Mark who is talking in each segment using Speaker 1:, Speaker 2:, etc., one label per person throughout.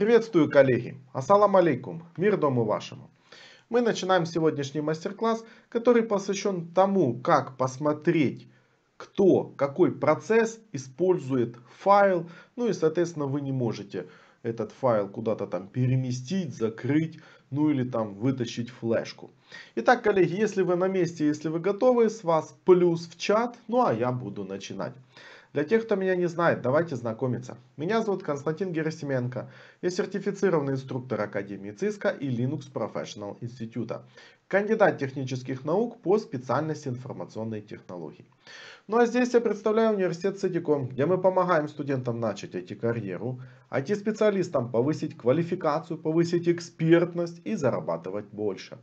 Speaker 1: Приветствую, коллеги! Ассалам алейкум! Мир дому вашему! Мы начинаем сегодняшний мастер-класс, который посвящен тому, как посмотреть, кто, какой процесс использует файл. Ну и, соответственно, вы не можете этот файл куда-то там переместить, закрыть, ну или там вытащить флешку. Итак, коллеги, если вы на месте, если вы готовы, с вас плюс в чат. Ну а я буду начинать. Для тех, кто меня не знает, давайте знакомиться. Меня зовут Константин Герасименко. Я сертифицированный инструктор Академии ЦИСКа и Linux Professional Института. Кандидат технических наук по специальности информационной технологии. Ну а здесь я представляю университет Садиком, где мы помогаем студентам начать IT-карьеру, IT-специалистам повысить квалификацию, повысить экспертность и зарабатывать больше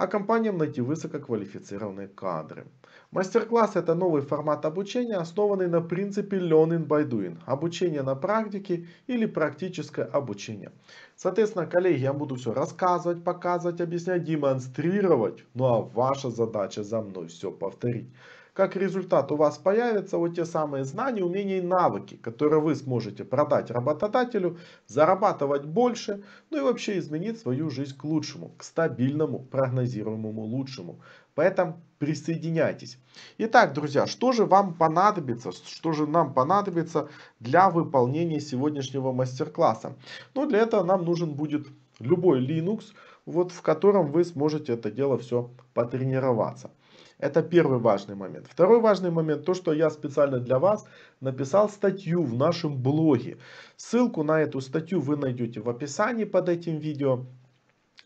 Speaker 1: а компаниям найти высококвалифицированные кадры. Мастер-класс – это новый формат обучения, основанный на принципе learning by doing – обучение на практике или практическое обучение. Соответственно, коллеги, я буду все рассказывать, показывать, объяснять, демонстрировать. Ну а ваша задача за мной все повторить. Как результат у вас появятся вот те самые знания, умения и навыки, которые вы сможете продать работодателю, зарабатывать больше, ну и вообще изменить свою жизнь к лучшему, к стабильному, прогнозируемому лучшему. Поэтому присоединяйтесь. Итак, друзья, что же вам понадобится, что же нам понадобится для выполнения сегодняшнего мастер-класса? Ну, для этого нам нужен будет любой Linux, вот в котором вы сможете это дело все потренироваться. Это первый важный момент. Второй важный момент, то, что я специально для вас написал статью в нашем блоге. Ссылку на эту статью вы найдете в описании под этим видео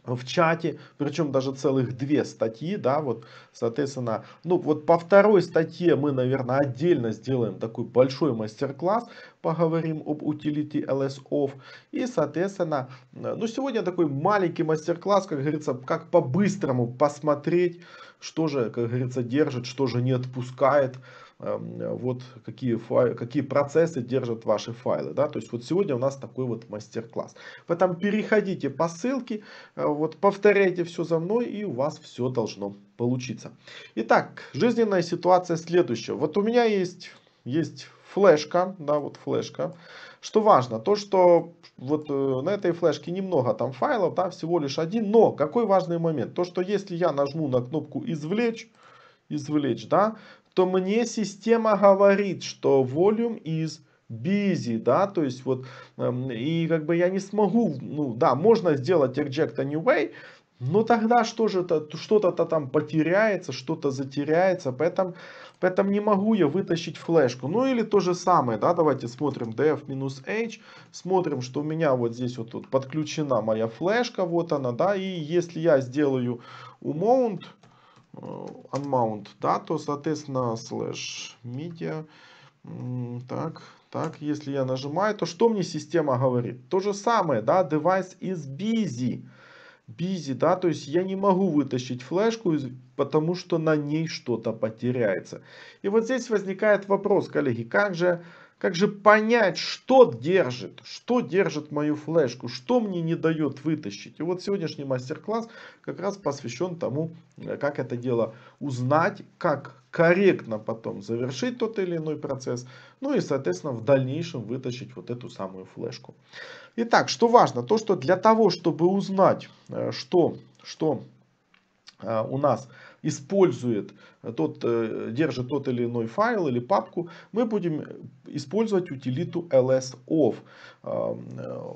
Speaker 1: в чате, причем даже целых две статьи, да, вот, соответственно, ну, вот по второй статье мы, наверное, отдельно сделаем такой большой мастер-класс, поговорим об утилите LS-OFF, и, соответственно, ну, сегодня такой маленький мастер-класс, как говорится, как по-быстрому посмотреть, что же, как говорится, держит, что же не отпускает, эм, вот какие, файл, какие процессы держат ваши файлы. Да? То есть вот сегодня у нас такой вот мастер-класс. Поэтому переходите по ссылке, э, вот повторяйте все за мной и у вас все должно получиться. Итак, жизненная ситуация следующая. Вот у меня есть, есть флешка, да, вот флешка. Что важно, то, что вот э, на этой флешке немного там файлов, да, всего лишь один, но какой важный момент, то, что если я нажму на кнопку «Извлечь», извлечь, да, то мне система говорит, что volume is busy, да, то есть вот, эм, и как бы я не смогу, ну, да, можно сделать eject anyway, но ну, тогда что же -то, что-то-то там потеряется, что-то затеряется, поэтому, поэтому не могу я вытащить флешку. Ну или то же самое, да, давайте смотрим df-h, смотрим, что у меня вот здесь вот, вот подключена моя флешка, вот она, да, и если я сделаю umount, э, unmount, да, то, соответственно, slash media, так, так, если я нажимаю, то что мне система говорит? То же самое, да, device is busy, бизи, да, то есть я не могу вытащить флешку, потому что на ней что-то потеряется. И вот здесь возникает вопрос, коллеги, как же как же понять, что держит, что держит мою флешку, что мне не дает вытащить. И вот сегодняшний мастер-класс как раз посвящен тому, э, как это дело узнать, как корректно потом завершить тот или иной процесс, ну и, соответственно, в дальнейшем вытащить вот эту самую флешку. Итак, что важно, то, что для того, чтобы узнать, э, что, что Э, у нас использует, э, тот, э, держит тот или иной файл или папку, мы будем использовать утилиту ls-of. Эм,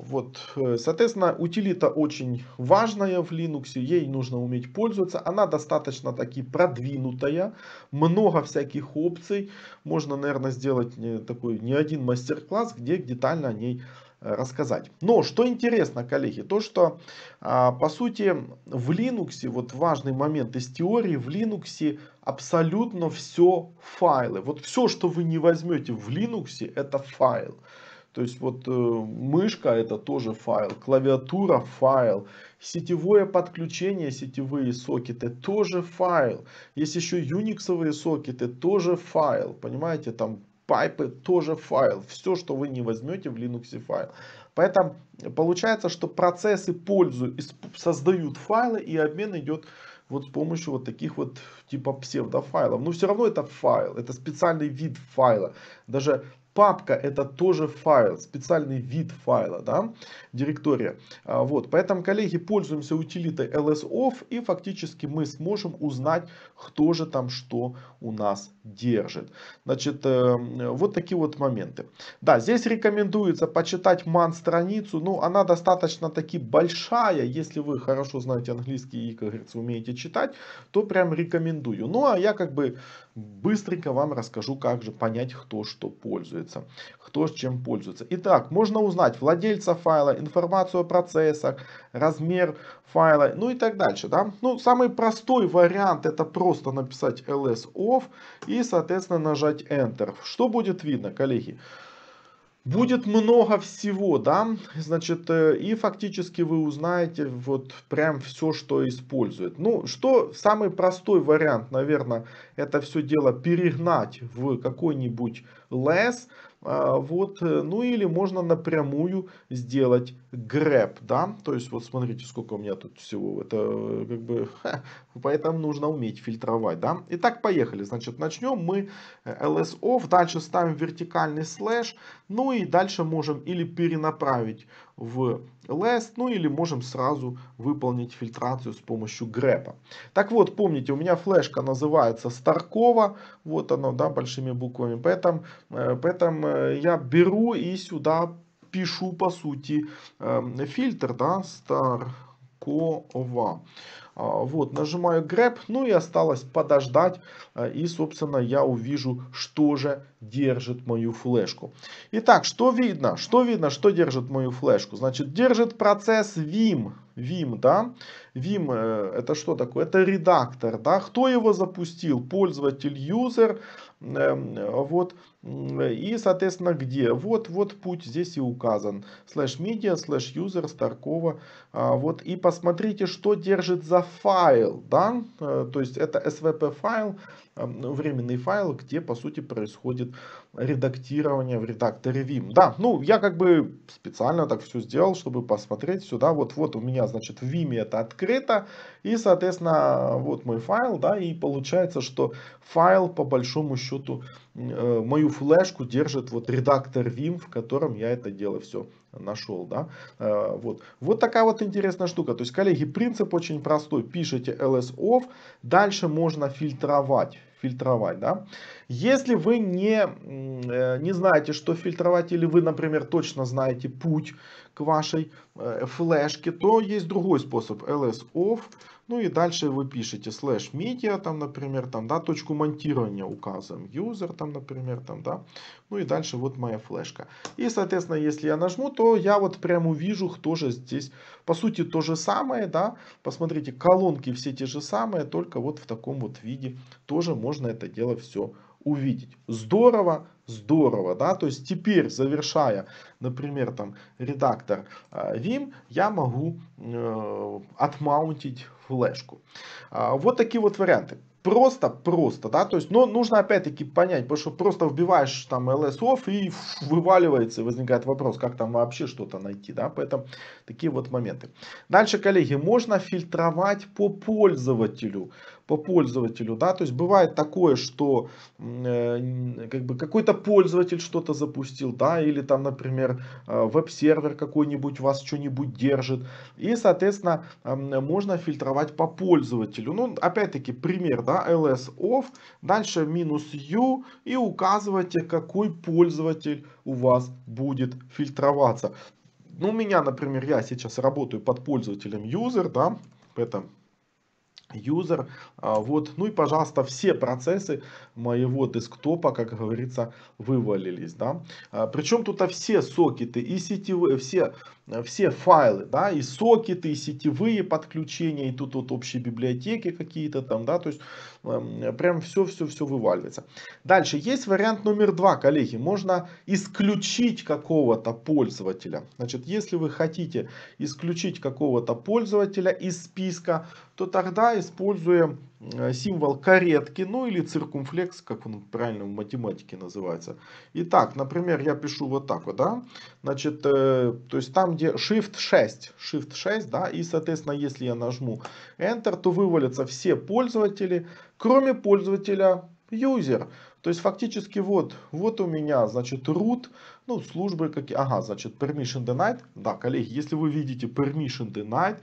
Speaker 1: вот, соответственно, утилита очень важная в Linux, ей нужно уметь пользоваться. Она достаточно таки продвинутая, много всяких опций. Можно, наверное, сделать такой не один мастер-класс, где детально о ней Э, рассказать. Но что интересно, коллеги, то что а, по сути в Linux, вот важный момент из теории, в Linux абсолютно все файлы. Вот все, что вы не возьмете в Linux, это файл. То есть вот э, мышка это тоже файл, клавиатура файл, сетевое подключение, сетевые сокеты тоже файл. Есть еще юниксовые сокеты, тоже файл. Понимаете, там Пайпы тоже файл. Все, что вы не возьмете в Linux файл. Поэтому получается, что процессы пользу создают файлы и обмен идет вот с помощью вот таких вот типа псевдофайлов. Но все равно это файл, это специальный вид файла. Даже Папка это тоже файл, специальный вид файла, да, директория. А, вот, поэтому, коллеги, пользуемся утилитой lsof и фактически мы сможем узнать, кто же там что у нас держит. Значит, э, вот такие вот моменты. Да, здесь рекомендуется почитать ман страницу, ну она достаточно таки большая, если вы хорошо знаете английский и, как говорится, умеете читать, то прям рекомендую. Ну, а я как бы быстренько вам расскажу, как же понять, кто что пользуется, кто с чем пользуется. Итак, можно узнать владельца файла, информацию о процессах, размер файла, ну и так дальше. Да? Ну, самый простой вариант это просто написать ls off и, соответственно, нажать Enter. Что будет видно, Коллеги. Будет много всего, да, значит, э, и фактически вы узнаете вот прям все, что использует. Ну, что самый простой вариант, наверное, это все дело перегнать в какой-нибудь less, а, вот, э, ну или можно напрямую сделать grab, да, то есть вот смотрите, сколько у меня тут всего, это э, как бы, ха, поэтому нужно уметь фильтровать, да. Итак, поехали, значит, начнем мы э, ls off, дальше ставим вертикальный слэш, ну и дальше можем или перенаправить в last, ну или можем сразу выполнить фильтрацию с помощью grep. Так вот, помните, у меня флешка называется Старкова, вот она, да, большими буквами, поэтому, э, поэтому э, я беру и сюда пишу, по сути, эм, фильтр, да, Старкова. А, вот, нажимаю Grab, ну и осталось подождать. А, и, собственно, я увижу, что же держит мою флешку. Итак, что видно? Что видно, что держит мою флешку? Значит, держит процесс Vim. Vim, да? Vim э, это что такое? Это редактор, да? Кто его запустил? Пользователь, юзер. User Эм, а вот. Э, и, соответственно, где? Вот, вот путь здесь и указан. Слэш media, слэш user, Старкова. А вот. И посмотрите, что держит за файл. Да? Э, то есть это SVP файл. Ну, временный файл, где, по сути, происходит редактирование в редакторе Vim. Да, ну, я как бы специально так все сделал, чтобы посмотреть сюда. Вот, вот у меня, значит, в Vim это открыто. И, соответственно, вот мой файл, да, и получается, что файл, по большому счету, э, мою флешку держит вот редактор Vim, в котором я это дело все нашел, да, э, вот. Вот такая вот интересная штука, то есть, коллеги, принцип очень простой, пишите ls of, дальше можно фильтровать, фильтровать, да. Если вы не, э, не знаете, что фильтровать, или вы, например, точно знаете путь к вашей э, флешке, то есть другой способ, ls of ну и дальше вы пишете слэш media, там, например, там, да, точку монтирования указываем, user, там, например, там, да. Ну и дальше вот моя флешка. И, соответственно, если я нажму, то я вот прям увижу, кто же здесь, по сути, то же самое, да. Посмотрите, колонки все те же самые, только вот в таком вот виде тоже можно это дело все увидеть. Здорово, здорово, да, то есть теперь, завершая, например, там, редактор Vim, э, я могу э, отмаунтить флешку. А, вот такие вот варианты. Просто-просто, да, то есть, но нужно опять-таки понять, потому что просто вбиваешь там ls off и вываливается, и возникает вопрос, как там вообще что-то найти, да, поэтому такие вот моменты. Дальше, коллеги, можно фильтровать по пользователю по пользователю, да, то есть бывает такое, что э, как бы какой-то пользователь что-то запустил, да, или там, например, э, веб-сервер какой-нибудь вас что-нибудь держит, и, соответственно, э, можно фильтровать по пользователю. Ну, опять-таки, пример, да, ls off, дальше минус u, и указывайте, э, какой пользователь у вас будет фильтроваться. Ну, у меня, например, я сейчас работаю под пользователем user, да, это user. А, вот. Ну и, пожалуйста, все процессы моего десктопа, как говорится, вывалились. Да? А, Причем тут все сокеты и сетевые, все Э, все файлы, да, и сокеты, и сетевые подключения, и тут вот общие библиотеки какие-то там, да, то есть эм, прям все-все-все вываливается. Дальше есть вариант номер два, коллеги, можно исключить какого-то пользователя. Значит, если вы хотите исключить какого-то пользователя из списка, то тогда используем Э, символ каретки, ну или циркумфлекс, как он правильно в математике называется. Итак, например, я пишу вот так вот, да, значит, э, то есть там, где Shift 6, Shift 6, да, и, соответственно, если я нажму Enter, то вывалятся все пользователи, кроме пользователя user. То есть фактически вот, вот у меня, значит, root, ну, службы какие, ага, значит, permission denied, да, коллеги, если вы видите permission denied,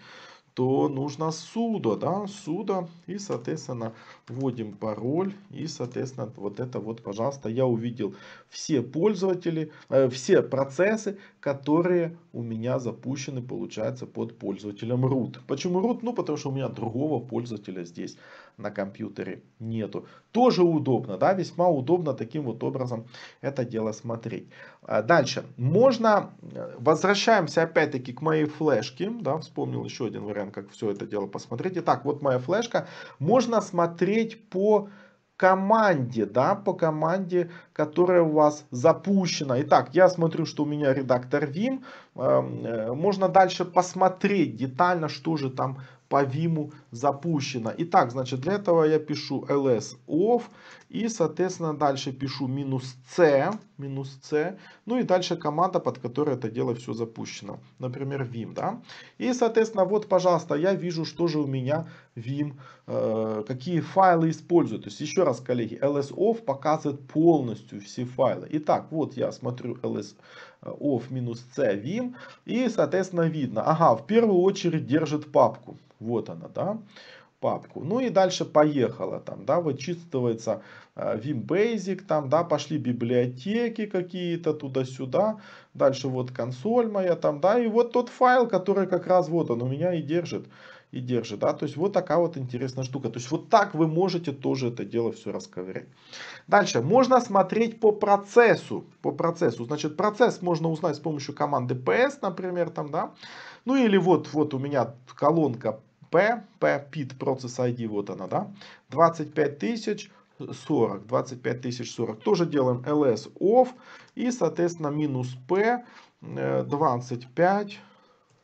Speaker 1: то нужно sudo, да, sudo, и, соответственно, вводим пароль, и, соответственно, вот это вот, пожалуйста, я увидел все пользователи, э, все процессы, которые у меня запущены, получается, под пользователем root. Почему root? Ну, потому что у меня другого пользователя здесь на компьютере нету. Тоже удобно, да, весьма удобно таким вот образом это дело смотреть. А, дальше, можно, э, возвращаемся опять-таки к моей флешке, да, вспомнил еще один вариант, как все это дело посмотреть. Итак, вот моя флешка, можно смотреть по команде, да, по команде, которая у вас запущена. Итак, я смотрю, что у меня редактор Vim. Эм, э, можно дальше посмотреть детально, что же там по Виму запущена. Итак, значит, для этого я пишу ls of и, соответственно, дальше пишу минус c, минус c, ну и дальше команда, под которой это дело все запущено. Например, vim, да. И, соответственно, вот, пожалуйста, я вижу, что же у меня vim, э, какие файлы используют. То есть, еще раз, коллеги, ls of показывает полностью все файлы. Итак, вот я смотрю ls э, of минус c vim и, соответственно, видно, ага, в первую очередь держит папку. Вот она, да папку. Ну и дальше поехало там, да, вычитывается э, Vim Basic, там, да, пошли библиотеки какие-то туда-сюда, дальше вот консоль моя там, да, и вот тот файл, который как раз вот он у меня и держит, и держит, да, то есть вот такая вот интересная штука, то есть вот так вы можете тоже это дело все расковырять. Дальше, можно смотреть по процессу, по процессу, значит, процесс можно узнать с помощью команды ps, например, там, да, ну или вот, вот у меня колонка P, P PID процесс ID, вот она, да, 25 тысяч 40, 25 тысяч 40. Тоже делаем ls off и, соответственно, минус p 25 э,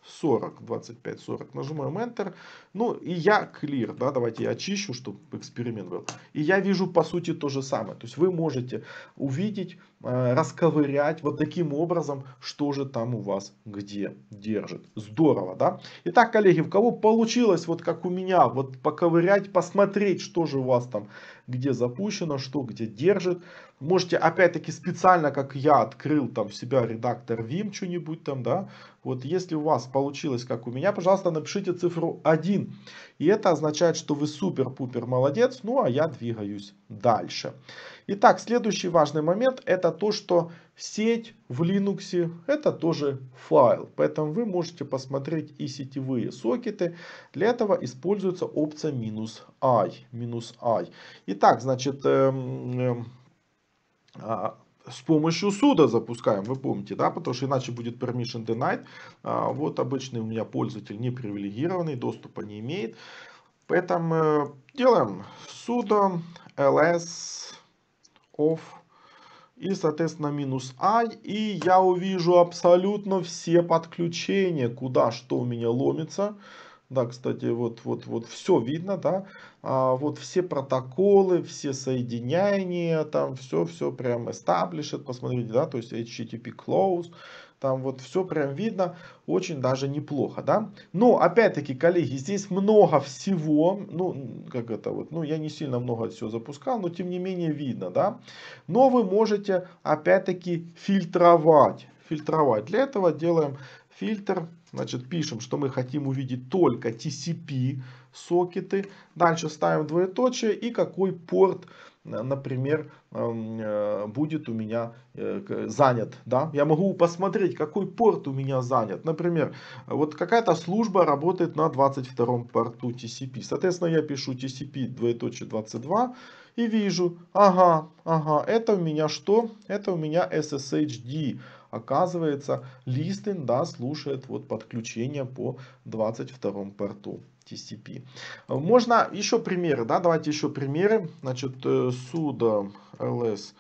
Speaker 1: 40, 25, 40. Нажимаем Enter. Ну, и я clear, да, давайте я очищу, чтобы эксперимент был. И я вижу, по сути, то же самое. То есть вы можете увидеть, э, расковырять вот таким образом, что же там у вас где держит. Здорово, да? Итак, коллеги, у кого получилось, вот как у меня, вот поковырять, посмотреть, что же у вас там где запущено, что где держит. Можете опять-таки специально, как я, открыл там себя редактор Vim что-нибудь там, да. Вот если у вас получилось, как у меня, пожалуйста, напишите цифру 1. И это означает, что вы супер-пупер молодец, ну а я двигаюсь дальше. Итак, следующий важный момент это то, что сеть в Linux это тоже файл. Поэтому вы можете посмотреть и сетевые сокеты. Для этого используется опция минус «i». Минус I. Итак, значит, эм, эм, а, с помощью суда запускаем, вы помните, да, потому что иначе будет permission denied. А, вот обычный у меня пользователь не привилегированный, доступа не имеет. Поэтому делаем sudo ls of и, соответственно, минус i. И я увижу абсолютно все подключения, куда что у меня ломится. Да, кстати, вот, вот, вот все видно, да. А, вот все протоколы, все соединения, там все, все прям established, посмотрите, да, то есть HTTP close, там вот все прям видно, очень даже неплохо, да. Но, опять-таки, коллеги, здесь много всего, ну, как это вот, ну, я не сильно много все запускал, но, тем не менее, видно, да. Но вы можете, опять-таки, фильтровать, фильтровать. Для этого делаем фильтр, значит, пишем, что мы хотим увидеть только TCP сокеты. Дальше ставим двоеточие и какой порт например, э, будет у меня э, занят. Да? Я могу посмотреть, какой порт у меня занят. Например, вот какая-то служба работает на 22 порту TCP. Соответственно, я пишу TCP двоеточие 22 и вижу, ага, ага, это у меня что? Это у меня SSHD Оказывается, Листин, да, слушает вот подключение по 22 порту. TCP. Можно еще примеры, да, давайте еще примеры. Значит, sudo ls,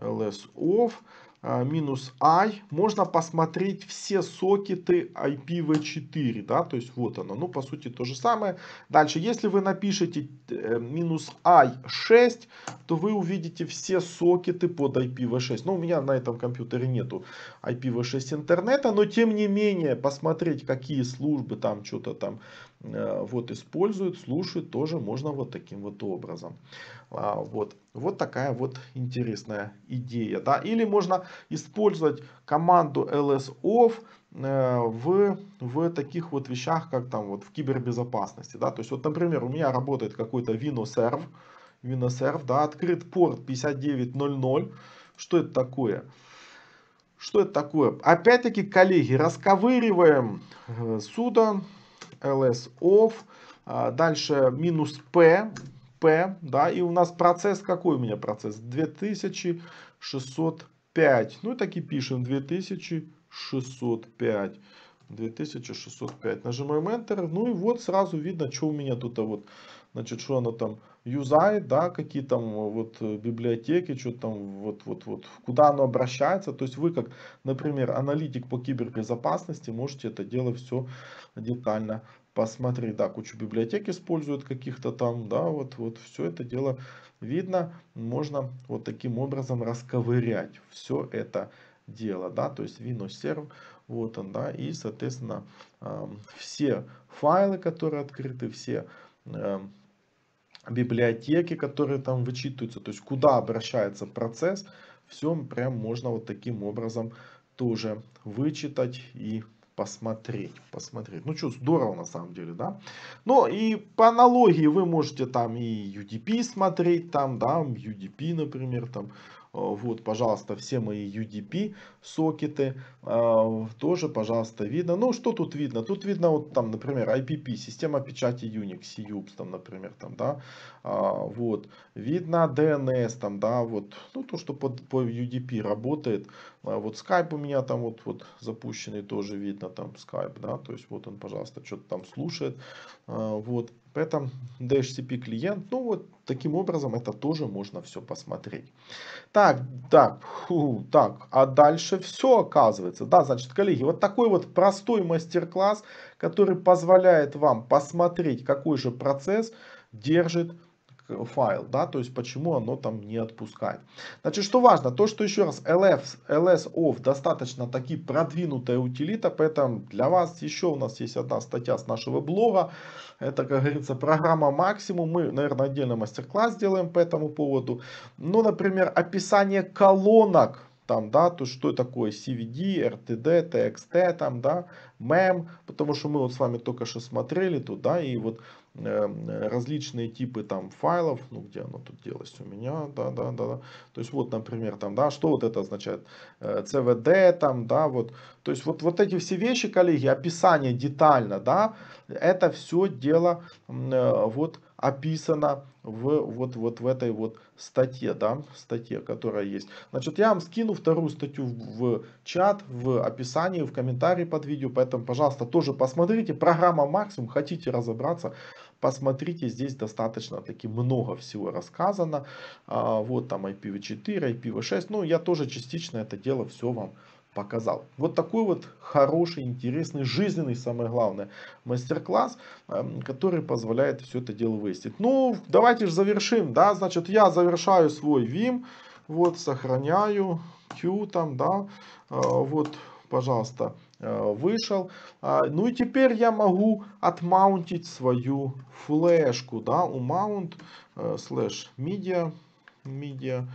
Speaker 1: ls off. А, минус i, можно посмотреть все сокеты IPv4, да, то есть вот оно, ну, по сути, то же самое. Дальше, если вы напишете э, минус i6, то вы увидите все сокеты под IPv6. Но ну, у меня на этом компьютере нету IPv6 интернета, но тем не менее, посмотреть, какие службы там что-то там Э, вот используют, слушают, тоже можно вот таким вот образом. А, вот, вот такая вот интересная идея. Да? Или можно использовать команду lsof э, в, в таких вот вещах, как там вот в кибербезопасности. Да? То есть вот, например, у меня работает какой-то виносерв, виносерв, да, открыт порт 5900. Что это такое? Что это такое? Опять-таки, коллеги, расковыриваем э, суда ls of, а, дальше минус p, p, да, и у нас процесс, какой у меня процесс? 2605, ну и так и пишем 2605. 2605. Нажимаем Enter. Ну и вот сразу видно, что у меня тут а вот, значит, что оно там, юзает, да, какие там а, вот э, библиотеки, что там вот, вот, вот, куда оно обращается. То есть вы как, например, аналитик по кибербезопасности можете это дело все детально посмотреть. Да, кучу библиотек используют каких-то там, да, вот, вот, все это дело видно. Можно вот таким образом расковырять все это дело, да, то есть Windows Server вот он, да, и, соответственно, все файлы, которые открыты, все эм, библиотеки, которые там вычитываются, то есть куда обращается процесс, все прям можно вот таким образом тоже вычитать и посмотреть, посмотреть. Ну что, здорово на самом деле, да? Ну и по аналогии вы можете там и UDP смотреть, там, да, UDP, например, там, Э, вот, пожалуйста, все мои UDP сокеты э, тоже, пожалуйста, видно. Ну, что тут видно? Тут видно, вот там, например, IPP, система печати Unix, CUBS, там, например, там, да, а, вот, видно DNS, там, да, вот, ну, то, что по, по UDP работает, а вот Skype у меня там вот, вот запущенный тоже видно, там Skype, да, то есть вот он, пожалуйста, что-то там слушает. А, вот, поэтому DHCP клиент, ну вот таким образом это тоже можно все посмотреть. Так, так, фу, так, а дальше все оказывается. Да, значит, коллеги, вот такой вот простой мастер-класс, который позволяет вам посмотреть, какой же процесс держит файл, да, то есть почему оно там не отпускает. Значит, что важно, то, что еще раз, LF, LSOF достаточно таки продвинутая утилита, поэтому для вас еще у нас есть одна статья с нашего блога, это, как говорится, программа максимум, мы, наверное, отдельный мастер-класс сделаем по этому поводу. Ну, например, описание колонок, там, да, то что такое CVD, RTD, TXT, там, да, MEM, потому что мы вот с вами только что смотрели тут, да, и вот э, различные типы там файлов, ну, где оно тут делось у меня, да, да, да, да, то есть вот, например, там, да, что вот это означает, э, CVD, там, да, вот, то есть вот, вот эти все вещи, коллеги, описание детально, да, это все дело э, вот описано в, вот, вот в этой вот статье, да, статье, которая есть. Значит, я вам скину вторую статью в, в чат, в описании, в комментарии под видео, поэтому, пожалуйста, тоже посмотрите. Программа «Максимум», хотите разобраться, посмотрите, здесь достаточно таки много всего рассказано. А, вот там IPv4, IPv6, ну, я тоже частично это дело все вам показал. Вот такой вот хороший, интересный, жизненный, самое главное, мастер-класс, эм, который позволяет все это дело выяснить. Ну, давайте же завершим, да, значит, я завершаю свой Vim, вот, сохраняю, Q там, да, э, вот, пожалуйста, э, вышел. Э, ну и теперь я могу отмаунтить свою флешку, да, умаунт, slash media, media,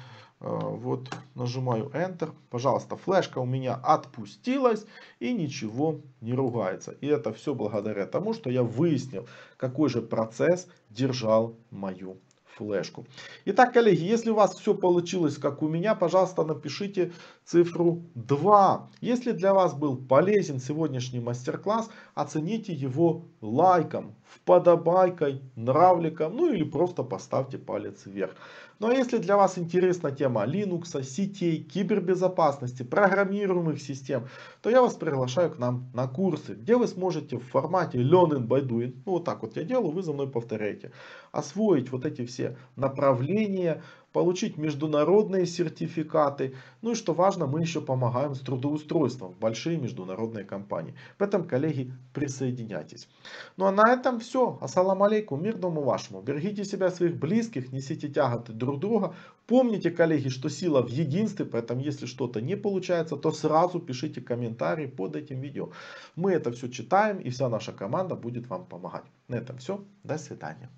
Speaker 1: а, вот нажимаю Enter. Пожалуйста, флешка у меня отпустилась и ничего не ругается. И это все благодаря тому, что я выяснил, какой же процесс держал мою флешку. Итак, коллеги, если у вас все получилось, как у меня, пожалуйста, напишите цифру 2. Если для вас был полезен сегодняшний мастер-класс, оцените его лайком, подобайкой, нравликом, ну или просто поставьте палец вверх. Ну а если для вас интересна тема Linux, сетей, кибербезопасности, программируемых систем, то я вас приглашаю к нам на курсы, где вы сможете в формате Learning by Doing, ну вот так вот я делаю, вы за мной повторяете, освоить вот эти все направления, получить международные сертификаты. Ну и что важно, мы еще помогаем с трудоустройством в большие международные компании. Поэтому, коллеги, присоединяйтесь. Ну а на этом все. Ассаламу алейкум, мир дому вашему. Берегите себя, своих близких, несите тяготы друг друга. Помните, коллеги, что сила в единстве, поэтому если что-то не получается, то сразу пишите комментарии под этим видео. Мы это все читаем и вся наша команда будет вам помогать. На этом все. До свидания.